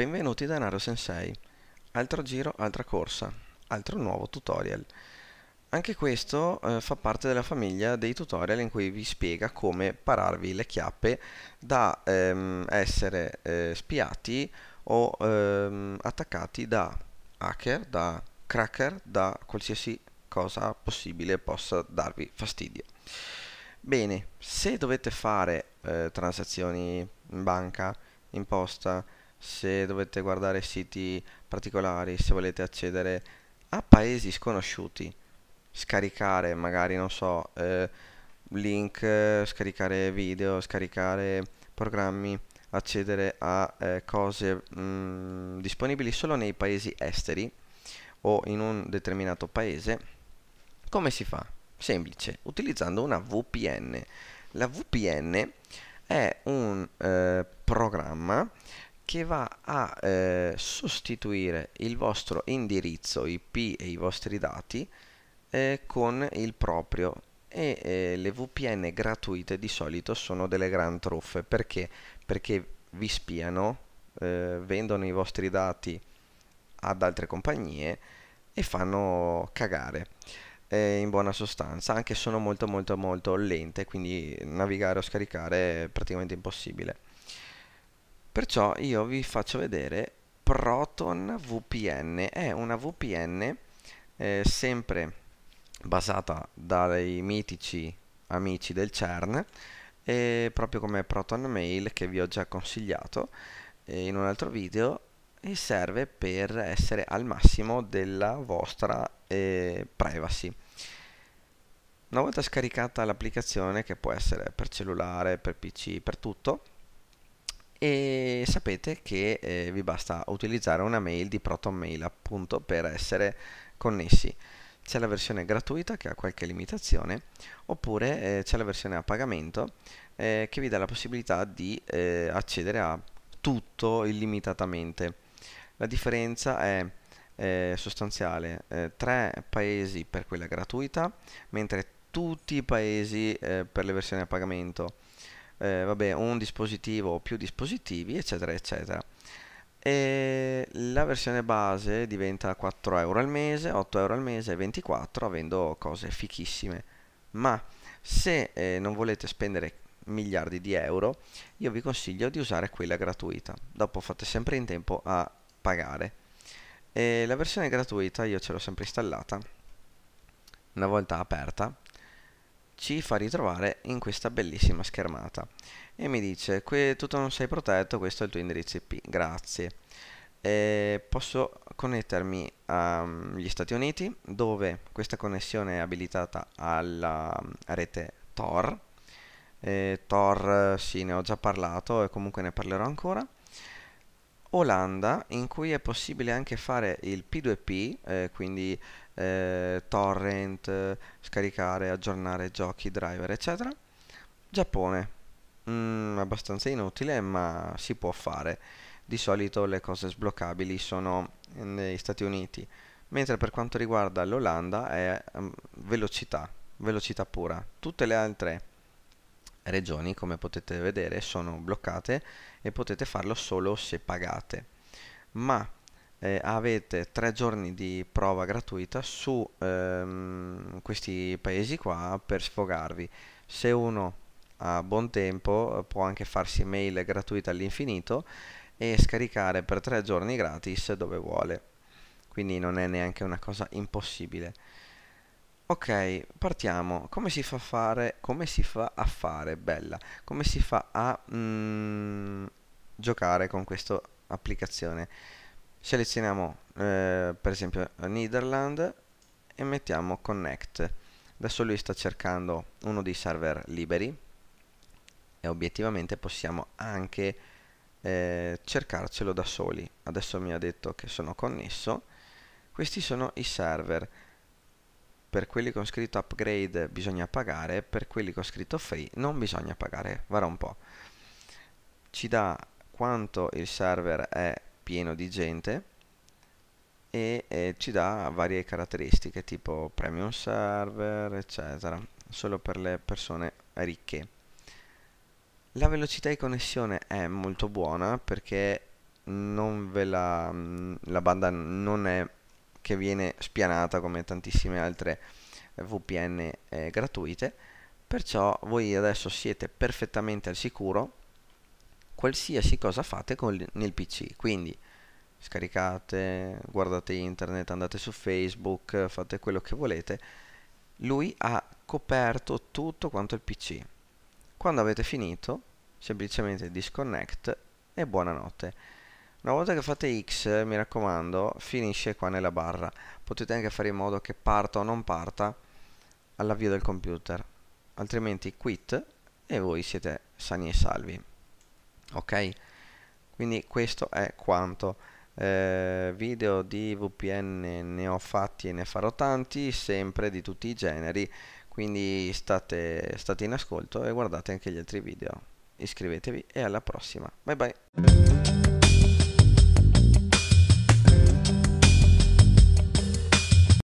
Benvenuti da Naro Sensei. Altro giro, altra corsa, altro nuovo tutorial. Anche questo eh, fa parte della famiglia dei tutorial in cui vi spiega come pararvi le chiappe da ehm, essere eh, spiati o ehm, attaccati da hacker, da cracker, da qualsiasi cosa possibile possa darvi fastidio. Bene, se dovete fare eh, transazioni in banca, in posta, se dovete guardare siti particolari, se volete accedere a paesi sconosciuti, scaricare magari, non so, eh, link, scaricare video, scaricare programmi, accedere a eh, cose mh, mm, disponibili solo nei paesi esteri o in un determinato paese, come si fa? Semplice, utilizzando una VPN. La VPN è un eh, programma che va a eh, sostituire il vostro indirizzo IP e i vostri dati eh, con il proprio e eh, le VPN gratuite di solito sono delle gran truffe perché? Perché vi spiano, eh, vendono i vostri dati ad altre compagnie e fanno cagare eh, in buona sostanza, anche sono molto molto molto lente, quindi navigare o scaricare è praticamente impossibile. Perciò io vi faccio vedere Proton VPN. È una VPN eh, sempre basata dai mitici amici del CERN, eh, proprio come Proton Mail che vi ho già consigliato eh, in un altro video e serve per essere al massimo della vostra eh, privacy. Una volta scaricata l'applicazione, che può essere per cellulare, per PC, per tutto, e sapete che eh, vi basta utilizzare una mail di ProtonMail appunto per essere connessi. C'è la versione gratuita che ha qualche limitazione oppure eh, c'è la versione a pagamento eh, che vi dà la possibilità di eh, accedere a tutto illimitatamente. La differenza è eh, sostanziale, eh, tre paesi per quella gratuita mentre tutti i paesi per le versioni a pagamento eh, vabbè, un dispositivo o più dispositivi, eccetera, eccetera. E la versione base diventa 4 euro al mese, 8 euro al mese, 24, avendo cose fichissime. Ma se eh, non volete spendere miliardi di euro, io vi consiglio di usare quella gratuita. Dopo fate sempre in tempo a pagare. E la versione gratuita io ce l'ho sempre installata una volta aperta ci fa ritrovare in questa bellissima schermata e mi dice tu non sei protetto questo è il tuo indirizzo IP grazie e posso connettermi agli Stati Uniti dove questa connessione è abilitata alla rete Tor e Tor sì ne ho già parlato e comunque ne parlerò ancora Olanda in cui è possibile anche fare il P2P eh, quindi eh, torrent, scaricare, aggiornare giochi, driver, eccetera. Giappone, mm, abbastanza inutile ma si può fare. Di solito le cose sbloccabili sono negli Stati Uniti, mentre per quanto riguarda l'Olanda è um, velocità, velocità pura. Tutte le altre regioni, come potete vedere, sono bloccate e potete farlo solo se pagate. Ma eh, avete tre giorni di prova gratuita su ehm, questi paesi qua per sfogarvi se uno ha buon tempo può anche farsi mail gratuita all'infinito e scaricare per tre giorni gratis dove vuole quindi non è neanche una cosa impossibile ok partiamo come si fa a fare come si fa a fare bella come si fa a mm, giocare con questa applicazione selezioniamo eh, per esempio Nederland e mettiamo connect adesso lui sta cercando uno dei server liberi e obiettivamente possiamo anche eh, cercarcelo da soli adesso mi ha detto che sono connesso questi sono i server per quelli con scritto upgrade bisogna pagare per quelli con scritto free non bisogna pagare varrà un po' ci dà quanto il server è pieno di gente e eh, ci dà varie caratteristiche tipo premium server eccetera solo per le persone ricche la velocità di connessione è molto buona perché la, la banda non è che viene spianata come tantissime altre VPN eh, gratuite perciò voi adesso siete perfettamente al sicuro qualsiasi cosa fate con, nel PC. Quindi scaricate, guardate internet, andate su Facebook, fate quello che volete. Lui ha coperto tutto quanto il PC. Quando avete finito, semplicemente disconnect e buonanotte. Una volta che fate X, mi raccomando, finisce qua nella barra. Potete anche fare in modo che parta o non parta all'avvio del computer. Altrimenti quit e voi siete sani e salvi ok quindi questo è quanto eh, video di VPN ne ho fatti e ne farò tanti sempre di tutti i generi quindi state, state in ascolto e guardate anche gli altri video iscrivetevi e alla prossima bye bye